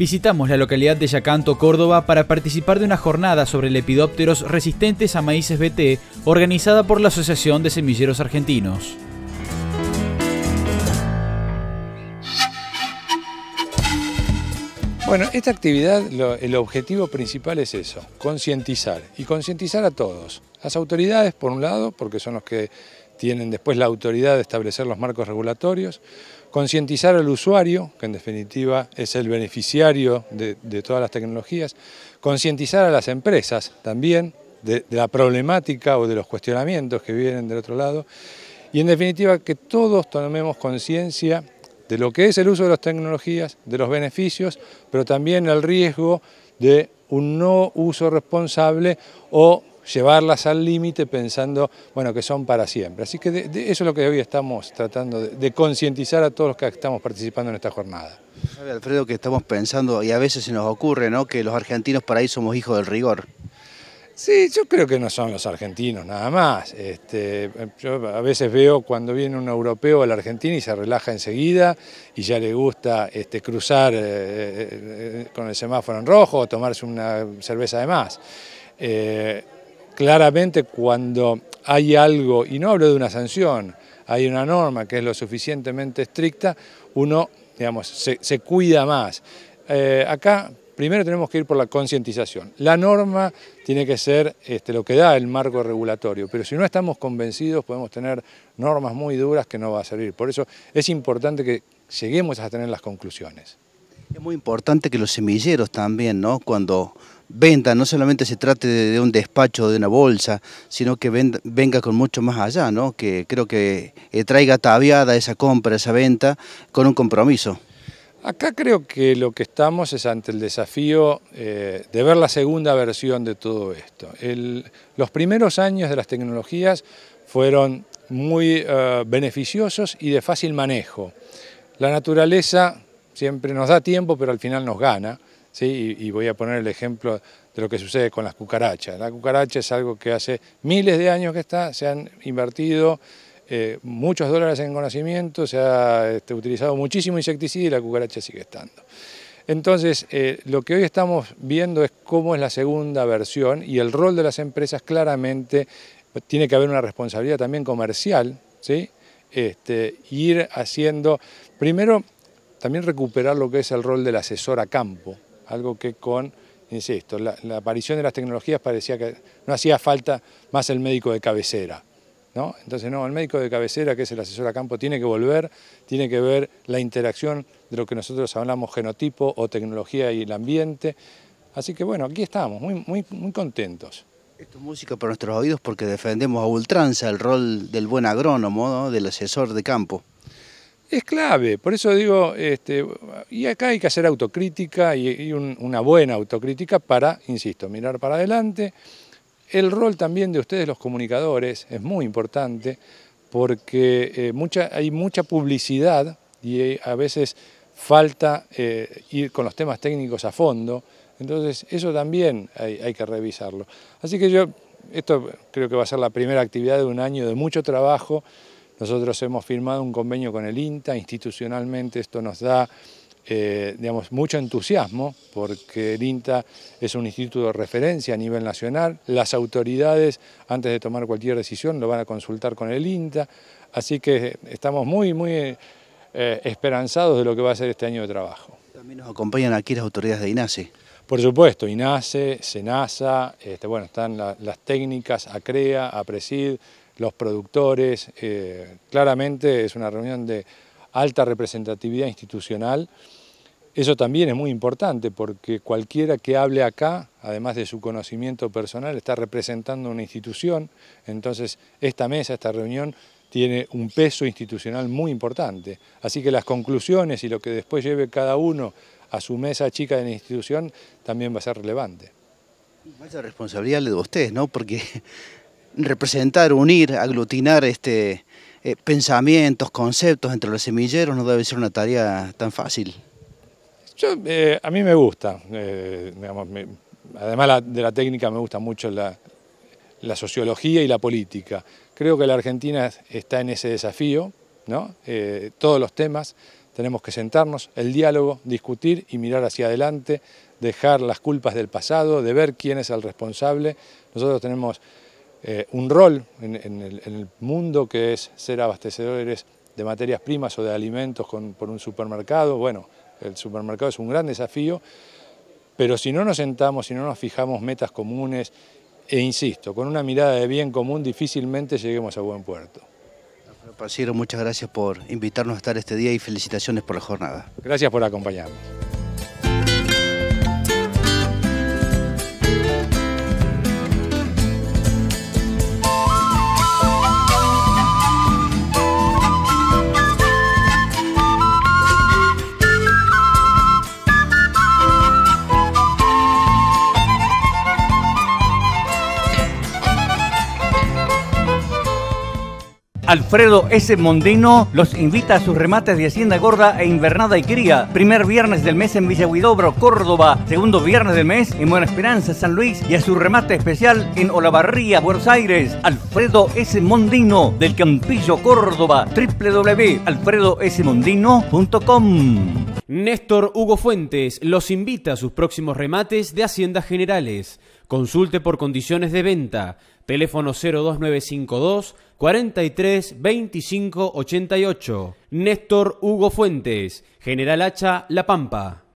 Visitamos la localidad de Yacanto, Córdoba, para participar de una jornada sobre lepidópteros resistentes a maíces BT organizada por la Asociación de Semilleros Argentinos. Bueno, esta actividad, el objetivo principal es eso, concientizar, y concientizar a todos, las autoridades por un lado, porque son los que tienen después la autoridad de establecer los marcos regulatorios, concientizar al usuario, que en definitiva es el beneficiario de, todas las tecnologías, concientizar a las empresas también de, de la problemática o de los cuestionamientos que vienen del otro lado, y en definitiva que todos tomemos conciencia de lo que es el uso de las tecnologías, de los beneficios, pero también el riesgo de un no uso responsable o llevarlas al límite pensando bueno, que son para siempre. Así que eso es lo que hoy estamos tratando de, concientizar a todos los que estamos participando en esta jornada. Sabe, Alfredo, que estamos pensando, y a veces se nos ocurre, ¿no? que los argentinos para ahí somos hijos del rigor. Sí, yo creo que no son los argentinos nada más. Este, yo a veces veo cuando viene un europeo a la Argentina y se relaja enseguida y ya le gusta este, cruzar eh, eh, eh, con el semáforo en rojo o tomarse una cerveza de más. Claramente cuando hay algo, y no hablo de una sanción, hay una norma que es lo suficientemente estricta, uno digamos, se, cuida más. Eh, acá primero tenemos que ir por la concientización. La norma tiene que ser este, lo que da el marco regulatorio, pero si no estamos convencidos podemos tener normas muy duras que no va a servir. Por eso es importante que lleguemos a tener las conclusiones. Es muy importante que los semilleros también, ¿no? Cuando Venta, no solamente se trate de, un despacho de una bolsa, sino que venga con mucho más allá, ¿no? que creo que eh, traiga ataviada esa compra, esa venta, con un compromiso. Acá creo que lo que estamos es ante el desafío eh, de ver la segunda versión de todo esto. los primeros años de las tecnologías fueron muy eh, beneficiosos y de fácil manejo. La naturaleza siempre nos da tiempo, pero al final nos gana y, voy a poner el ejemplo de lo que sucede con las cucarachas. La cucaracha es algo que hace miles de años que está, se han invertido eh, muchos dólares en conocimiento, se ha este, utilizado muchísimo insecticida y la cucaracha sigue estando. Entonces, eh, lo que hoy estamos viendo es cómo es la segunda versión y el rol de las empresas claramente tiene que haber una responsabilidad también comercial, este, ir haciendo, primero, también recuperar lo que es el rol del asesor a campo, algo que con, insisto, la, la aparición de las tecnologías parecía que no hacía falta más el médico de cabecera. ¿No? Entonces, no, el médico de cabecera, que es el asesor a campo, tiene que volver, tiene que ver la interacción de lo que nosotros hablamos genotipo o tecnología y el ambiente. Así que bueno, aquí estamos, muy, muy, muy contentos. Esto es música para nuestros oídos porque defendemos a ultranza el rol del buen agrónomo, del asesor de campo es clave. Por eso digo, este, y acá hay que hacer autocrítica y, una buena autocrítica para, insisto, mirar para adelante. El rol también de ustedes los comunicadores es muy importante porque eh, hay mucha publicidad y eh, a veces falta eh, ir con los temas técnicos a fondo. Entonces eso también hay que revisarlo. Así que yo, esto creo que va a ser la primera actividad de un año de mucho trabajo. Nosotros hemos firmado un convenio con el INTA, institucionalmente esto nos da eh, digamos, mucho entusiasmo porque el INTA es un instituto de referencia a nivel nacional. Las autoridades, antes de tomar cualquier decisión, lo van a consultar con el INTA. Así que estamos muy, muy eh, esperanzados de lo que va a ser este año de trabajo. También nos acompañan aquí las autoridades de INASE. Por supuesto, INASE, SENASA, este, bueno, están las técnicas, ACREA, APRESID, los productores. Eh, claramente es una reunión de alta representatividad institucional. Eso también es muy importante porque cualquiera que hable acá, además de su conocimiento personal, está representando una institución. Entonces, esta mesa, esta reunión, tiene un peso institucional muy importante. Así que las conclusiones y lo que después lleve cada uno a su mesa chica de la institución también va a ser relevante. Vaya responsabilidad de ustedes, ¿no? Porque representar, unir, aglutinar este, eh, pensamientos, conceptos entre los semilleros no debe ser una tarea tan fácil. Yo, eh, a mí me gusta, eh, además de la técnica me gusta mucho la, la, sociología y la política. Creo que la Argentina está en ese desafío, ¿no? todos los temas tenemos que sentarnos, el diálogo, discutir y mirar hacia adelante, dejar las culpas del pasado, de ver quién es el responsable. Nosotros tenemos eh, un rol en, el, mundo que es ser abastecedores de materias primas o de alimentos por un supermercado. Bueno, el supermercado es un gran desafío, pero si no nos sentamos, si no nos fijamos metas comunes, e insisto, con una mirada de bien común difícilmente lleguemos a buen puerto. Parciero, muchas gracias por invitarnos a estar este día y felicitaciones por la jornada. Gracias por acompañarnos. Alfredo S. Mondino los invita a sus remates de Hacienda Gorda e Invernada y Cría. Primer viernes del mes en Villa Huidobro, Córdoba. Segundo viernes del mes en Buena Esperanza, San Luis. Y a su remate especial en Olavarría, Buenos Aires. Alfredo S. Mondino del Campillo, Córdoba. www.alfredosmondino.com Néstor Hugo Fuentes los invita a sus próximos remates de Haciendas Generales. Consulte por condiciones de venta. Teléfono 02952 43 25 88. Néstor Hugo Fuentes, General Hacha, La Pampa.